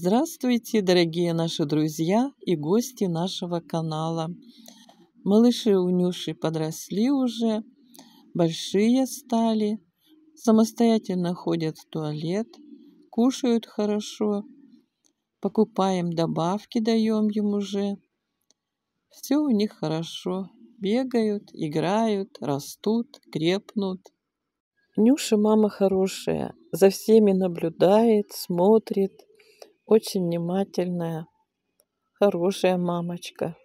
Здравствуйте, дорогие наши друзья и гости нашего канала. Малыши у Нюши подросли уже, большие стали, самостоятельно ходят в туалет, кушают хорошо, покупаем добавки, даем им уже. Все у них хорошо. Бегают, играют, растут, крепнут. Нюша мама хорошая, за всеми наблюдает, смотрит – очень внимательная, хорошая мамочка.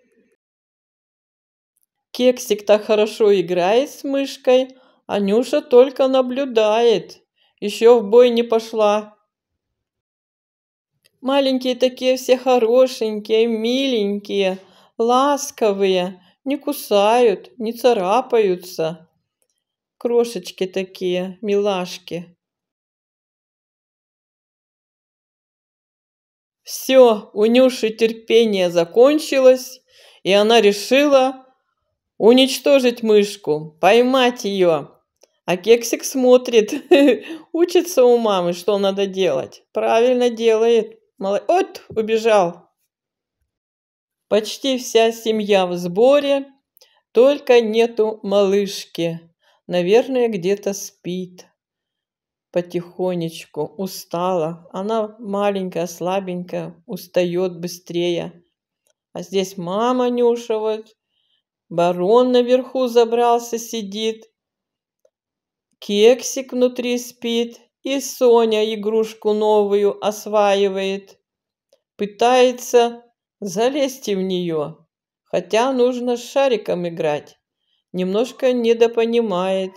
Кексик так хорошо играет с мышкой, а Нюша только наблюдает. Еще в бой не пошла. Маленькие такие все хорошенькие, миленькие, ласковые, не кусают, не царапаются. Крошечки такие, милашки. Все, у Нюши терпение закончилось, и она решила уничтожить мышку, поймать ее. А кексик смотрит, учится у мамы, что надо делать. Правильно делает. Мало... От, убежал. Почти вся семья в сборе, только нету малышки. Наверное, где-то спит потихонечку, устала. Она маленькая, слабенькая, устает быстрее. А здесь мама Нюша вот, барон наверху забрался, сидит. Кексик внутри спит, и Соня игрушку новую осваивает. Пытается залезть в нее, хотя нужно с шариком играть. Немножко недопонимает.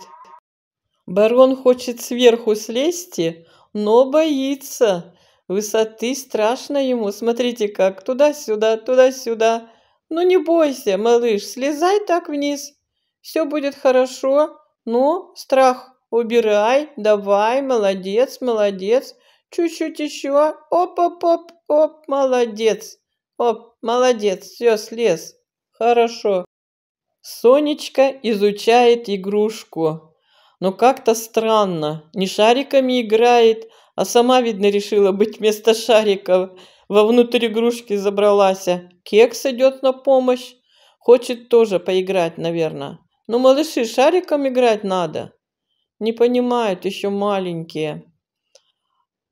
Барон хочет сверху слезти, но боится. Высоты страшно ему. Смотрите как, туда-сюда, туда-сюда. Ну не бойся, малыш, слезай так вниз. Все будет хорошо. Ну, страх убирай, давай, молодец, молодец. Чуть-чуть еще. Оп-оп-оп, оп, молодец. Оп, молодец, все, слез. Хорошо. Сонечка изучает игрушку но как-то странно. Не шариками играет, а сама, видно, решила быть вместо шариков. Вовнутрь игрушки забралась. А кекс идет на помощь. Хочет тоже поиграть, наверное. Но малыши, шариком играть надо. Не понимают, еще маленькие.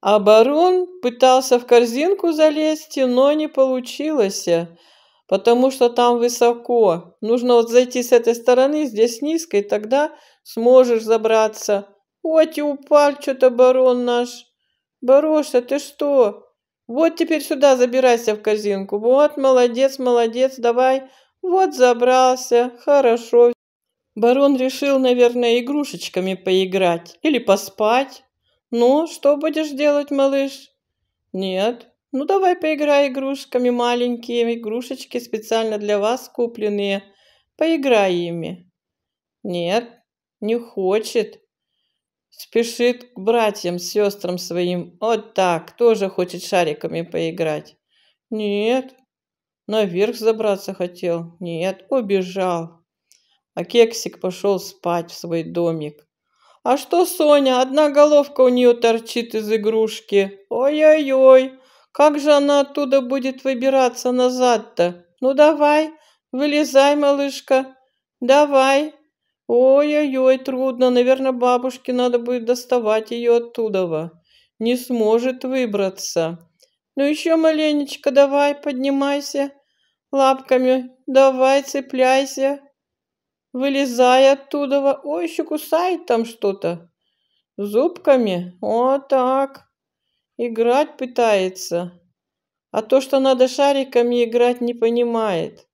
А барон пытался в корзинку залезть, но не получилось, потому что там высоко. Нужно вот зайти с этой стороны, здесь низко, и тогда сможешь забраться. Вот и упал что-то барон наш. Бароша, ты что? Вот теперь сюда забирайся в корзинку. Вот, молодец, молодец, давай. Вот забрался, хорошо. Барон решил, наверное, игрушечками поиграть или поспать. Ну, что будешь делать, малыш? Нет. Ну, давай поиграй игрушками, маленькие игрушечки специально для вас купленные. Поиграй ими. Нет, не хочет. Спешит к братьям, сестрам своим. Вот так, тоже хочет шариками поиграть. Нет, наверх забраться хотел. Нет, убежал. А Кексик пошел спать в свой домик. А что, Соня, одна головка у нее торчит из игрушки. Ой-ой-ой, как же она оттуда будет выбираться назад-то? Ну давай, вылезай, малышка, давай. Ой-ой-ой, трудно. Наверное, бабушке надо будет доставать ее оттуда. Не сможет выбраться. Ну еще маленечко давай, поднимайся лапками. Давай, цепляйся. Вылезай оттуда. Ой, еще кусает там что-то. Зубками? Вот так. Играть пытается. А то, что надо шариками играть, не понимает.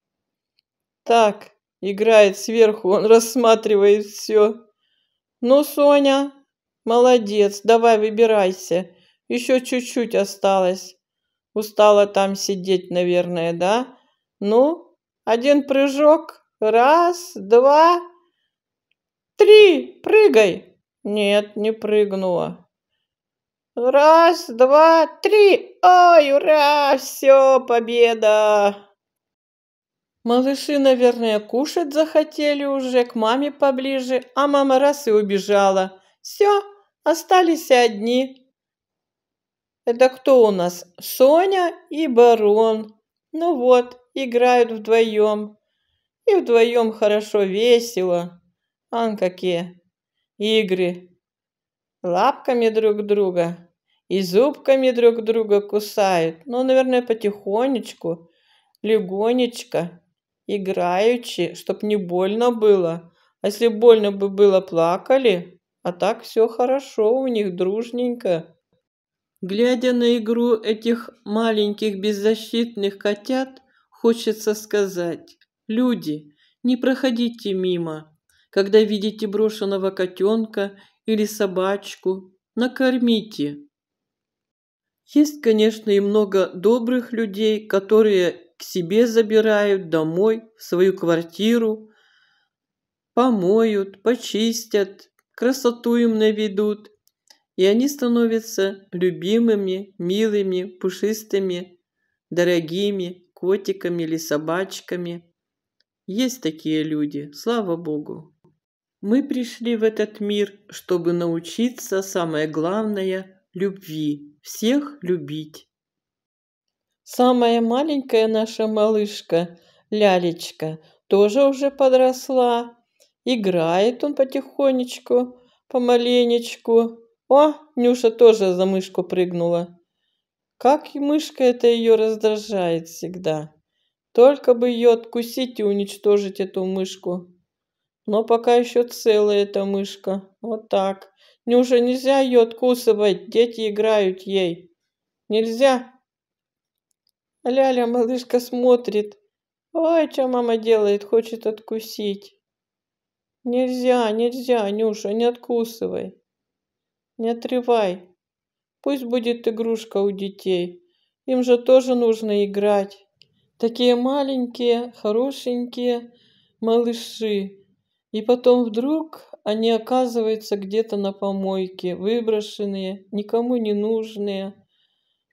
Так, Играет сверху, он рассматривает все. Ну, Соня, молодец, давай выбирайся. Еще чуть-чуть осталось. Устала там сидеть, наверное, да? Ну, один прыжок. Раз, два, три. Прыгай. Нет, не прыгнула. Раз, два, три. Ой, ура! Все, победа! Малыши, наверное, кушать захотели уже, к маме поближе, а мама раз и убежала. Все, остались одни. Это кто у нас? Соня и барон. Ну вот, играют вдвоем. И вдвоем хорошо, весело. Ан какие игры. Лапками друг друга и зубками друг друга кусают. Ну, наверное, потихонечку, легонечко играючи, чтоб не больно было. А если больно бы было, плакали. А так все хорошо у них, дружненько. Глядя на игру этих маленьких беззащитных котят, хочется сказать, люди, не проходите мимо, когда видите брошенного котенка или собачку, накормите. Есть, конечно, и много добрых людей, которые к себе забирают домой, в свою квартиру, помоют, почистят, красоту им наведут, и они становятся любимыми, милыми, пушистыми, дорогими котиками или собачками. Есть такие люди, слава Богу. Мы пришли в этот мир, чтобы научиться, самое главное, любви, всех любить. Самая маленькая наша малышка, Лялечка, тоже уже подросла. Играет он потихонечку, помаленечку. О, Нюша тоже за мышку прыгнула. Как и мышка это ее раздражает всегда. Только бы ее откусить и уничтожить эту мышку. Но пока еще целая эта мышка. Вот так. Неужели нельзя ее откусывать? Дети играют ей. Нельзя. Ляля, малышка смотрит. Ой, что мама делает, хочет откусить. Нельзя, нельзя, Нюша, не откусывай. Не отрывай. Пусть будет игрушка у детей. Им же тоже нужно играть. Такие маленькие, хорошенькие малыши. И потом вдруг они оказываются где-то на помойке, выброшенные, никому не нужные.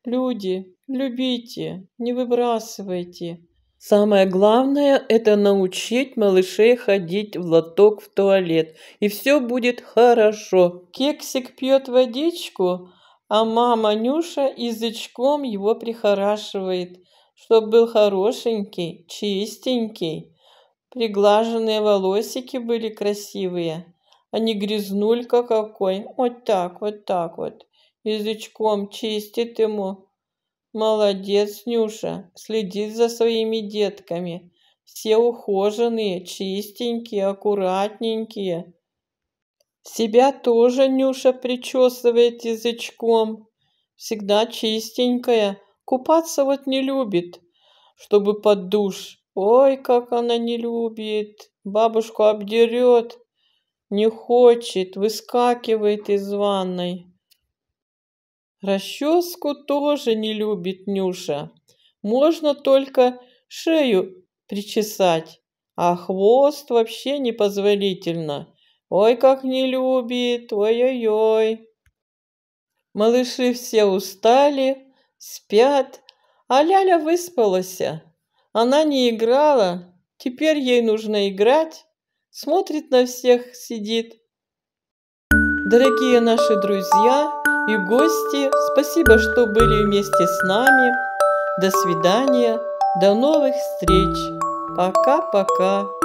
Люди, любите, не выбрасывайте. Самое главное – это научить малышей ходить в лоток в туалет, и все будет хорошо. Кексик пьет водичку, а мама Нюша язычком его прихорашивает, чтоб был хорошенький, чистенький. Приглаженные волосики были красивые, а не грязнулька какой. Вот так, вот так вот язычком чистит ему. Молодец, Нюша, следит за своими детками. Все ухоженные, чистенькие, аккуратненькие. Себя тоже Нюша причесывает язычком. Всегда чистенькая, купаться вот не любит, чтобы под душ. Ой, как она не любит, бабушку обдерет, не хочет, выскакивает из ванной. Расческу тоже не любит Нюша. Можно только шею причесать, а хвост вообще непозволительно. Ой, как не любит, ой-ой-ой. Малыши все устали, спят, а Ляля выспалась. Она не играла, теперь ей нужно играть. Смотрит на всех, сидит. Дорогие наши друзья, и гости. Спасибо, что были вместе с нами. До свидания, до новых встреч. Пока-пока.